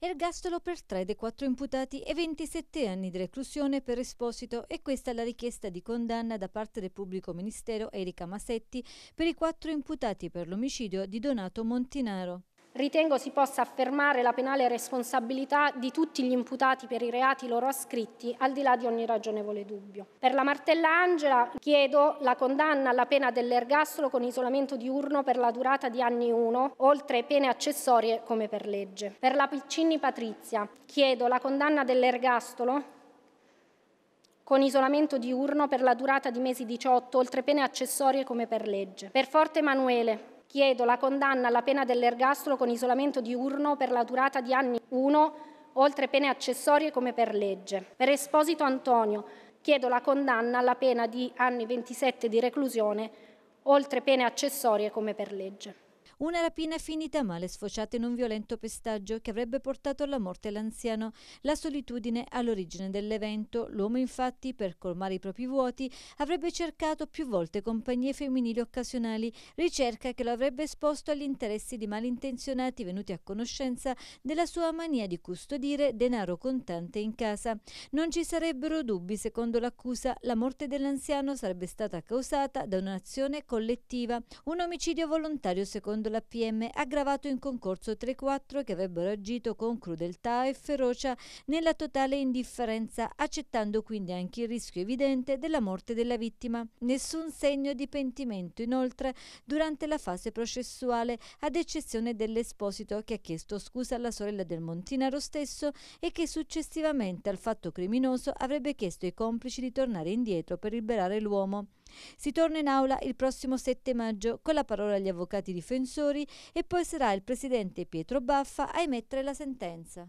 Ergastolo per tre dei quattro imputati e 27 anni di reclusione per esposito e questa è la richiesta di condanna da parte del pubblico ministero Erika Masetti per i quattro imputati per l'omicidio di Donato Montinaro ritengo si possa affermare la penale responsabilità di tutti gli imputati per i reati loro ascritti, al di là di ogni ragionevole dubbio. Per la Martella Angela chiedo la condanna alla pena dell'ergastolo con isolamento diurno per la durata di anni 1, oltre pene accessorie come per legge. Per la Piccini Patrizia chiedo la condanna dell'ergastolo con isolamento diurno per la durata di mesi 18, oltre pene accessorie come per legge. Per Forte Emanuele Chiedo la condanna alla pena dell'ergastolo con isolamento diurno per la durata di anni 1, oltre pene accessorie come per legge. Per Esposito Antonio chiedo la condanna alla pena di anni 27 di reclusione, oltre pene accessorie come per legge. Una rapina finita male sfociata in un violento pestaggio che avrebbe portato alla morte l'anziano. La solitudine all'origine dell'evento. L'uomo infatti, per colmare i propri vuoti, avrebbe cercato più volte compagnie femminili occasionali, ricerca che lo avrebbe esposto agli interessi di malintenzionati venuti a conoscenza della sua mania di custodire denaro contante in casa. Non ci sarebbero dubbi, secondo l'accusa, la morte dell'anziano sarebbe stata causata da un'azione collettiva, un omicidio volontario secondo secondo l'APM, aggravato in concorso 3-4 che avrebbero agito con crudeltà e ferocia nella totale indifferenza, accettando quindi anche il rischio evidente della morte della vittima. Nessun segno di pentimento inoltre durante la fase processuale, ad eccezione dell'esposito che ha chiesto scusa alla sorella del Montinaro stesso e che successivamente al fatto criminoso avrebbe chiesto ai complici di tornare indietro per liberare l'uomo. Si torna in aula il prossimo 7 maggio con la parola agli avvocati difensori e poi sarà il presidente Pietro Baffa a emettere la sentenza.